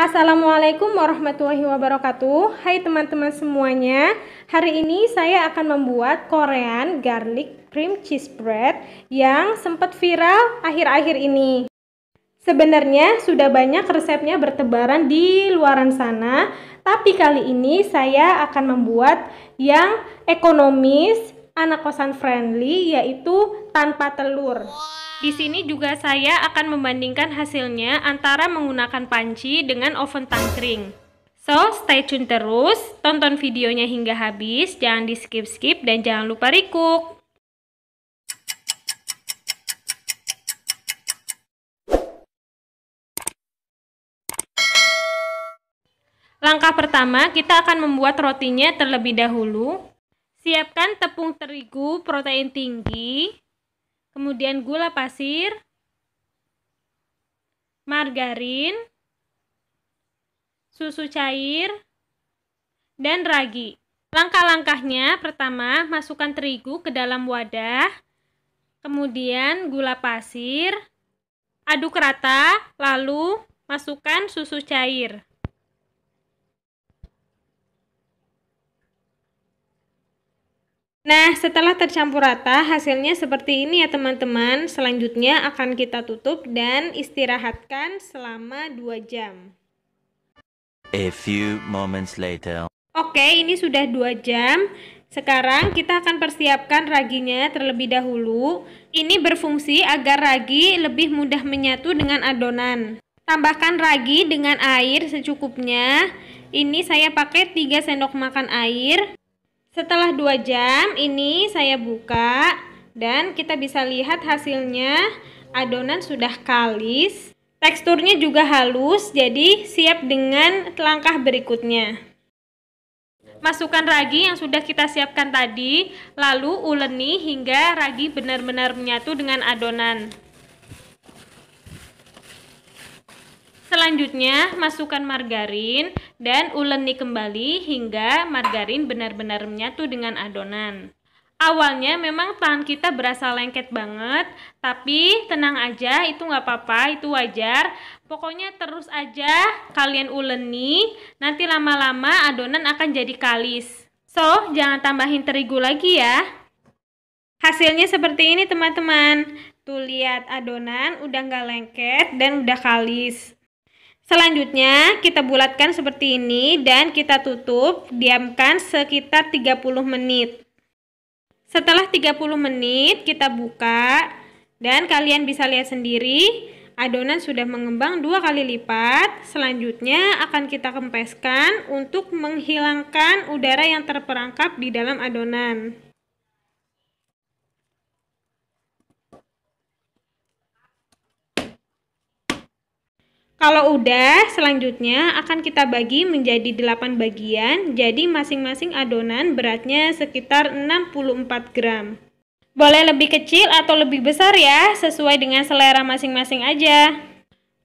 Assalamualaikum warahmatullahi wabarakatuh Hai teman-teman semuanya Hari ini saya akan membuat Korean Garlic Cream Cheese Bread Yang sempat viral akhir-akhir ini Sebenarnya sudah banyak resepnya bertebaran di luaran sana Tapi kali ini saya akan membuat yang ekonomis anak kosan friendly yaitu tanpa telur. Di sini juga saya akan membandingkan hasilnya antara menggunakan panci dengan oven tangkring. So, stay tune terus, tonton videonya hingga habis, jangan di skip-skip dan jangan lupa recook. Langkah pertama, kita akan membuat rotinya terlebih dahulu. Siapkan tepung terigu protein tinggi, kemudian gula pasir, margarin, susu cair, dan ragi. Langkah-langkahnya, pertama, masukkan terigu ke dalam wadah, kemudian gula pasir, aduk rata, lalu masukkan susu cair. Nah, setelah tercampur rata, hasilnya seperti ini ya teman-teman. Selanjutnya akan kita tutup dan istirahatkan selama 2 jam. A few moments later. Oke, ini sudah 2 jam. Sekarang kita akan persiapkan raginya terlebih dahulu. Ini berfungsi agar ragi lebih mudah menyatu dengan adonan. Tambahkan ragi dengan air secukupnya. Ini saya pakai 3 sendok makan air. Setelah 2 jam ini saya buka dan kita bisa lihat hasilnya adonan sudah kalis. Teksturnya juga halus jadi siap dengan langkah berikutnya. Masukkan ragi yang sudah kita siapkan tadi, lalu uleni hingga ragi benar-benar menyatu dengan adonan. Selanjutnya, masukkan margarin dan uleni kembali hingga margarin benar-benar menyatu dengan adonan. Awalnya memang tangan kita berasa lengket banget, tapi tenang aja, itu nggak apa-apa, itu wajar. Pokoknya terus aja kalian uleni, nanti lama-lama adonan akan jadi kalis. So, jangan tambahin terigu lagi ya. Hasilnya seperti ini teman-teman. Tuh lihat adonan udah nggak lengket dan udah kalis. Selanjutnya kita bulatkan seperti ini dan kita tutup, diamkan sekitar 30 menit. Setelah 30 menit kita buka dan kalian bisa lihat sendiri adonan sudah mengembang dua kali lipat. Selanjutnya akan kita kempeskan untuk menghilangkan udara yang terperangkap di dalam adonan. Kalau udah, selanjutnya akan kita bagi menjadi 8 bagian, jadi masing-masing adonan beratnya sekitar 64 gram. Boleh lebih kecil atau lebih besar ya, sesuai dengan selera masing-masing aja.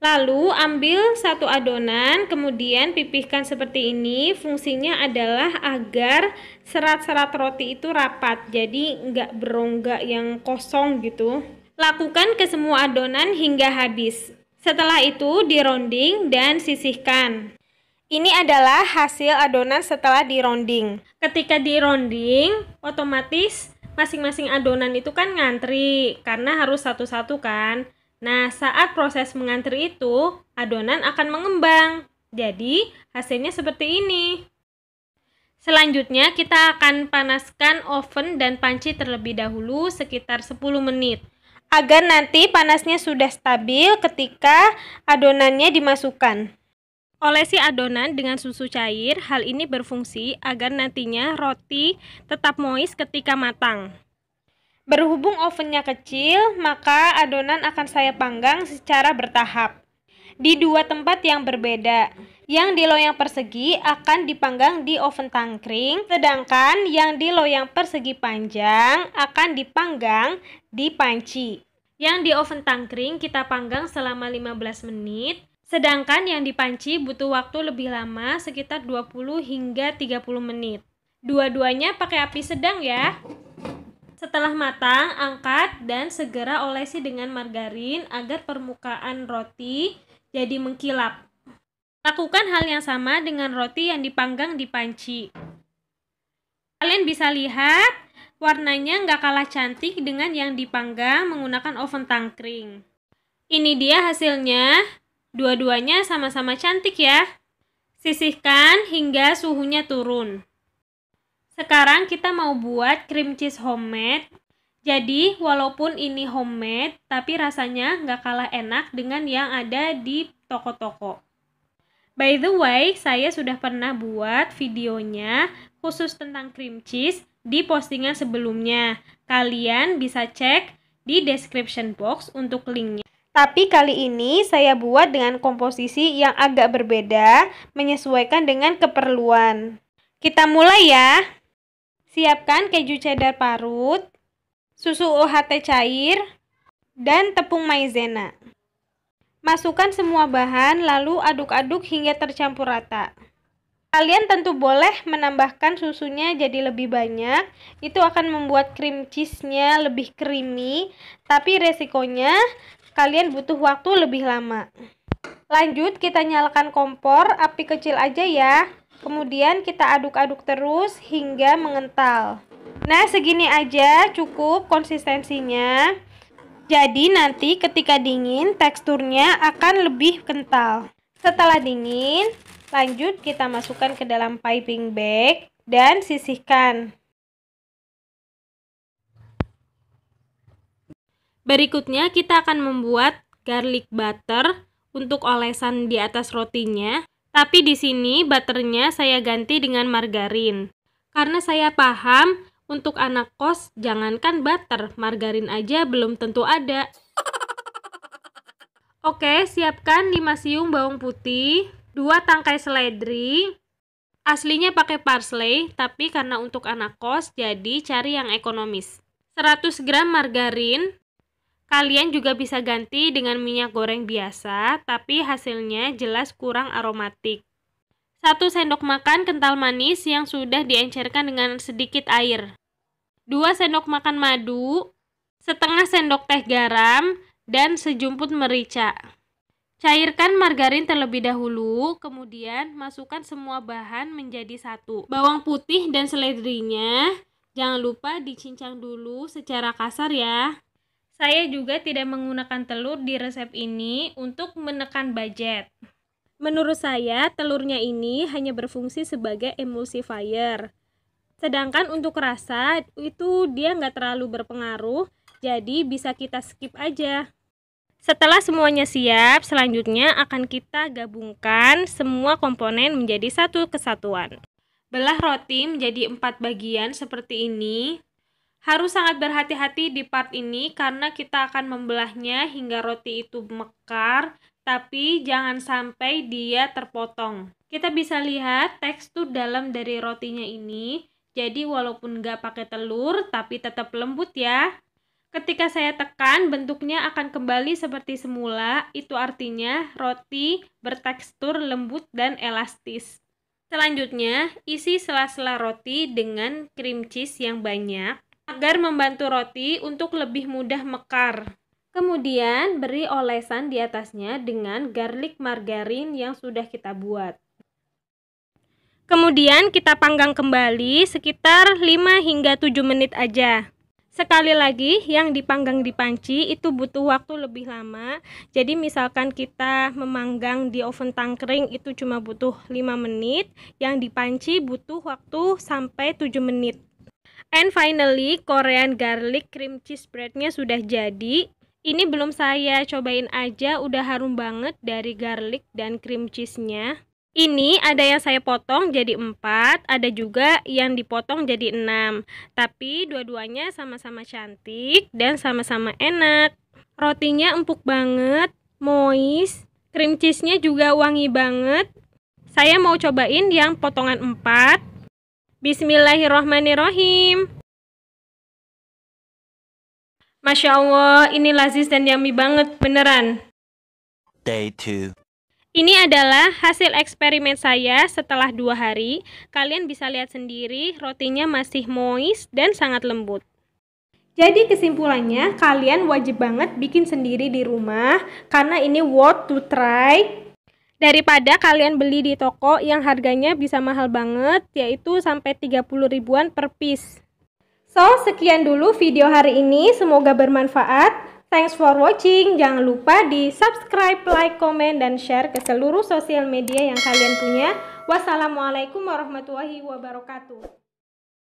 Lalu ambil satu adonan, kemudian pipihkan seperti ini. Fungsinya adalah agar serat-serat roti itu rapat, jadi nggak berongga yang kosong gitu. Lakukan ke semua adonan hingga habis. Setelah itu di rounding dan sisihkan. Ini adalah hasil adonan setelah di rounding Ketika di rounding otomatis masing-masing adonan itu kan ngantri karena harus satu-satu kan. Nah, saat proses mengantri itu, adonan akan mengembang. Jadi, hasilnya seperti ini. Selanjutnya, kita akan panaskan oven dan panci terlebih dahulu sekitar 10 menit agar nanti panasnya sudah stabil ketika adonannya dimasukkan. Olesi adonan dengan susu cair, hal ini berfungsi agar nantinya roti tetap moist ketika matang. Berhubung ovennya kecil, maka adonan akan saya panggang secara bertahap. Di dua tempat yang berbeda. Yang di loyang persegi akan dipanggang di oven tangkring, sedangkan yang di loyang persegi panjang akan dipanggang di panci. Yang di oven tangkring kita panggang selama 15 menit, sedangkan yang di panci butuh waktu lebih lama sekitar 20 hingga 30 menit. Dua-duanya pakai api sedang ya. Setelah matang, angkat dan segera olesi dengan margarin agar permukaan roti jadi mengkilap. Lakukan hal yang sama dengan roti yang dipanggang di panci. Kalian bisa lihat Warnanya nggak kalah cantik dengan yang dipanggang menggunakan oven tangkring. Ini dia hasilnya. Dua-duanya sama-sama cantik ya. Sisihkan hingga suhunya turun. Sekarang kita mau buat cream cheese homemade. Jadi, walaupun ini homemade, tapi rasanya nggak kalah enak dengan yang ada di toko-toko. By the way, saya sudah pernah buat videonya khusus tentang cream cheese, di postingan sebelumnya. Kalian bisa cek di description box untuk linknya. Tapi kali ini saya buat dengan komposisi yang agak berbeda, menyesuaikan dengan keperluan. Kita mulai ya. Siapkan keju cheddar parut, susu OHT cair, dan tepung maizena. Masukkan semua bahan lalu aduk-aduk hingga tercampur rata. Kalian tentu boleh menambahkan susunya jadi lebih banyak. Itu akan membuat cream cheese-nya lebih creamy, tapi resikonya kalian butuh waktu lebih lama. Lanjut, kita nyalakan kompor, api kecil aja ya. Kemudian kita aduk-aduk terus hingga mengental. Nah, segini aja cukup konsistensinya. Jadi nanti ketika dingin teksturnya akan lebih kental. Setelah dingin, lanjut kita masukkan ke dalam piping bag dan sisihkan. Berikutnya kita akan membuat garlic butter untuk olesan di atas rotinya, tapi di sini butternya saya ganti dengan margarin. Karena saya paham, untuk anak kos jangankan butter, margarin aja belum tentu ada. Oke, siapkan 5 siung bawang putih, 2 tangkai seledri. Aslinya pakai parsley, tapi karena untuk anak kos jadi cari yang ekonomis. 100 gram margarin. Kalian juga bisa ganti dengan minyak goreng biasa, tapi hasilnya jelas kurang aromatik. 1 sendok makan kental manis yang sudah diencerkan dengan sedikit air. 2 sendok makan madu, setengah sendok teh garam, dan sejumput merica. Cairkan margarin terlebih dahulu, kemudian masukkan semua bahan menjadi satu. Bawang putih dan seledrinya jangan lupa dicincang dulu secara kasar ya. Saya juga tidak menggunakan telur di resep ini untuk menekan budget. Menurut saya, telurnya ini hanya berfungsi sebagai emulsifier. Sedangkan untuk rasa, itu dia nggak terlalu berpengaruh, jadi bisa kita skip aja. Setelah semuanya siap, selanjutnya akan kita gabungkan semua komponen menjadi satu kesatuan. Belah roti menjadi empat bagian seperti ini. Harus sangat berhati-hati di part ini karena kita akan membelahnya hingga roti itu mekar, tapi jangan sampai dia terpotong. Kita bisa lihat tekstur dalam dari rotinya ini, jadi walaupun nggak pakai telur, tapi tetap lembut ya. Ketika saya tekan, bentuknya akan kembali seperti semula. Itu artinya roti bertekstur lembut dan elastis. Selanjutnya, isi sela-sela roti dengan cream cheese yang banyak agar membantu roti untuk lebih mudah mekar. Kemudian, beri olesan di atasnya dengan garlic margarin yang sudah kita buat. Kemudian kita panggang kembali sekitar 5 hingga 7 menit aja. Sekali lagi, yang dipanggang di panci itu butuh waktu lebih lama. Jadi misalkan kita memanggang di oven tangkring itu cuma butuh 5 menit, yang di panci butuh waktu sampai 7 menit. And finally, Korean garlic cream cheese breadnya sudah jadi. Ini belum saya cobain aja, udah harum banget dari garlic dan cream cheese-nya. Ini ada yang saya potong jadi 4, ada juga yang dipotong jadi 6. Tapi dua-duanya sama-sama cantik dan sama-sama enak. Rotinya empuk banget, moist, cream cheese-nya juga wangi banget. Saya mau cobain yang potongan 4. Bismillahirrohmanirrohim. Masya Allah, ini lazis dan yummy banget, beneran. Day 2 ini adalah hasil eksperimen saya setelah dua hari. Kalian bisa lihat sendiri, rotinya masih moist dan sangat lembut. Jadi kesimpulannya, kalian wajib banget bikin sendiri di rumah karena ini worth to try. Daripada kalian beli di toko yang harganya bisa mahal banget, yaitu sampai 30 ribuan per piece. So, sekian dulu video hari ini. Semoga bermanfaat. Thanks for watching. Jangan lupa di subscribe, like, komen, dan share ke seluruh sosial media yang kalian punya. Wassalamualaikum warahmatullahi wabarakatuh.